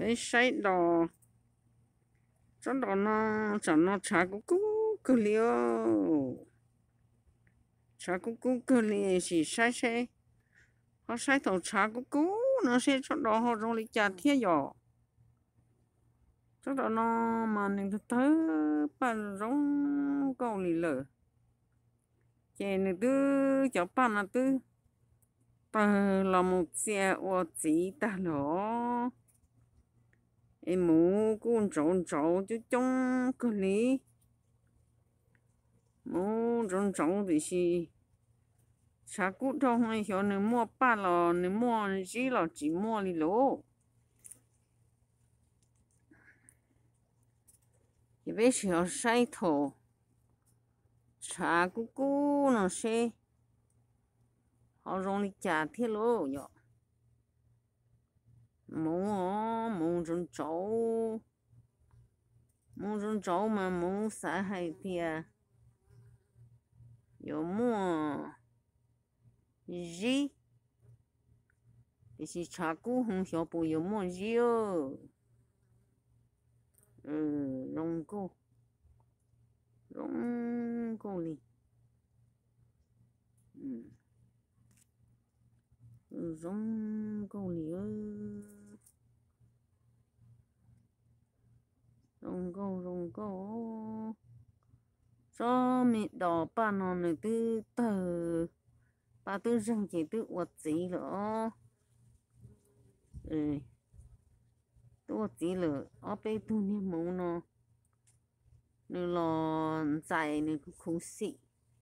thế sấy đò cho đò nó chẳng nó chả cũng cũng cứ liêu chả cũng cũng cứ liêu chỉ sấy sấy họ sấy đồ chả cũng cũng nó sẽ cho đò họ trong lịch chả thiết giỏ cho đò nó mà nên tới bàn rong cầu lì lở chè nữa tư cho bàn là tư bà là một xe ô chỉ ta lỗ em mũ cũng trộn trộn chứ trong cái lý mũ trộn trộn thì gì chả cút đâu hay hiểu nếu mua ba lò nếu mua gì lò chỉ mua đi lỗ thì bây giờ sai thổ chả cú cú nó sẽ họ rong đi chả thiết lỗ nhở mũ một trong chỗ một trong chỗ mà muốn xả hay thì à có gì thì chỉ chả cũ không hiểu bộ có mua gì ơ ừ rong cô rong cô đi ừ rong cô đi ơ rồng gò rồng gò cho mẹ đỏ ba nó này tư tờ bà tư răng chỉ tư uất gì nữa ừ tư uất gì nữa ở đây tu niệm mẫu nó nó lo dài nó cũng không xịt